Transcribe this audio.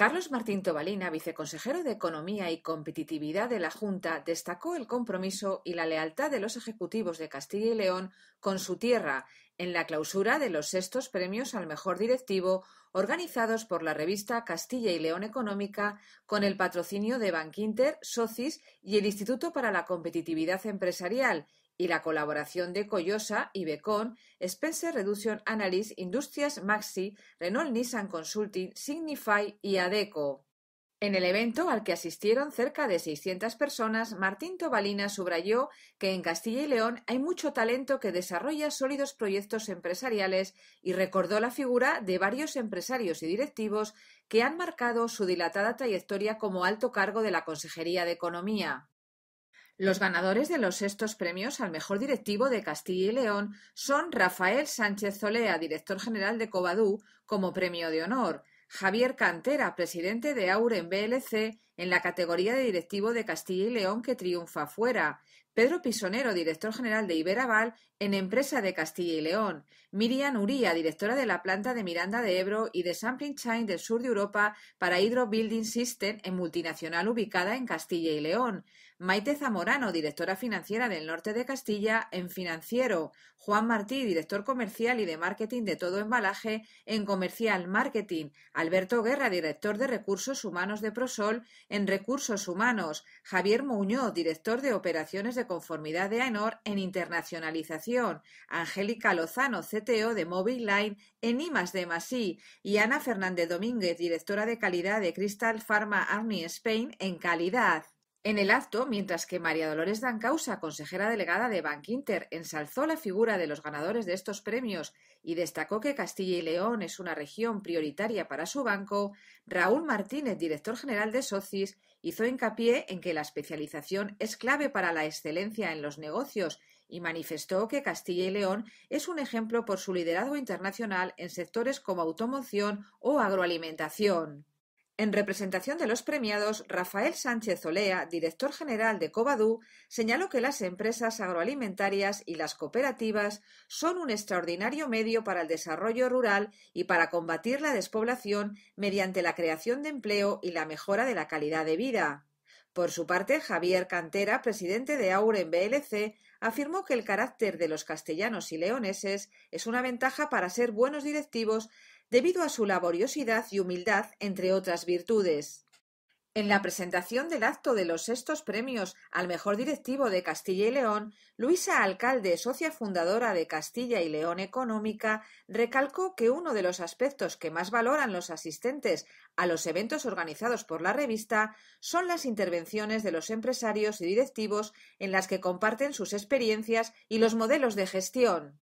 Carlos Martín Tobalina, viceconsejero de Economía y Competitividad de la Junta, destacó el compromiso y la lealtad de los ejecutivos de Castilla y León con su tierra en la clausura de los sextos premios al mejor directivo organizados por la revista Castilla y León Económica con el patrocinio de Bankinter, Socis y el Instituto para la Competitividad Empresarial y la colaboración de Coyosa y Becon, Spencer Reduction Analysis, Industrias Maxi, Renault Nissan Consulting, Signify y Adeco. En el evento al que asistieron cerca de 600 personas, Martín Tobalina subrayó que en Castilla y León hay mucho talento que desarrolla sólidos proyectos empresariales y recordó la figura de varios empresarios y directivos que han marcado su dilatada trayectoria como alto cargo de la Consejería de Economía. Los ganadores de los sextos premios al mejor directivo de Castilla y León son Rafael Sánchez Zolea, director general de Covadú, como premio de honor, Javier Cantera, presidente de Auren BLC, en la categoría de directivo de Castilla y León que triunfa fuera, Pedro Pisonero, director general de Iberaval en Empresa de Castilla y León, Miriam Uría, directora de la planta de Miranda de Ebro y de Sampling Chain del sur de Europa para Hydro Building System en multinacional ubicada en Castilla y León, Maite Zamorano, directora financiera del norte de Castilla en Financiero, Juan Martí, director comercial y de marketing de todo embalaje en Comercial Marketing, Alberto Guerra, director de recursos humanos de Prosol en Recursos Humanos, Javier Muñoz, director de Operaciones de Conformidad de AENOR en Internacionalización, Angélica Lozano, CTO de Mobile Line en IMAS de Masí y Ana Fernández Domínguez, directora de calidad de Crystal Pharma Army Spain en Calidad. En el acto, mientras que María Dolores Dancausa, consejera delegada de Inter, ensalzó la figura de los ganadores de estos premios y destacó que Castilla y León es una región prioritaria para su banco, Raúl Martínez, director general de Socis, hizo hincapié en que la especialización es clave para la excelencia en los negocios y manifestó que Castilla y León es un ejemplo por su liderazgo internacional en sectores como automoción o agroalimentación. En representación de los premiados, Rafael Sánchez Olea, director general de Covadú, señaló que las empresas agroalimentarias y las cooperativas son un extraordinario medio para el desarrollo rural y para combatir la despoblación mediante la creación de empleo y la mejora de la calidad de vida. Por su parte, Javier Cantera, presidente de Auren BLC, afirmó que el carácter de los castellanos y leoneses es una ventaja para ser buenos directivos debido a su laboriosidad y humildad, entre otras virtudes. En la presentación del acto de los sextos premios al mejor directivo de Castilla y León, Luisa Alcalde, socia fundadora de Castilla y León Económica, recalcó que uno de los aspectos que más valoran los asistentes a los eventos organizados por la revista son las intervenciones de los empresarios y directivos en las que comparten sus experiencias y los modelos de gestión.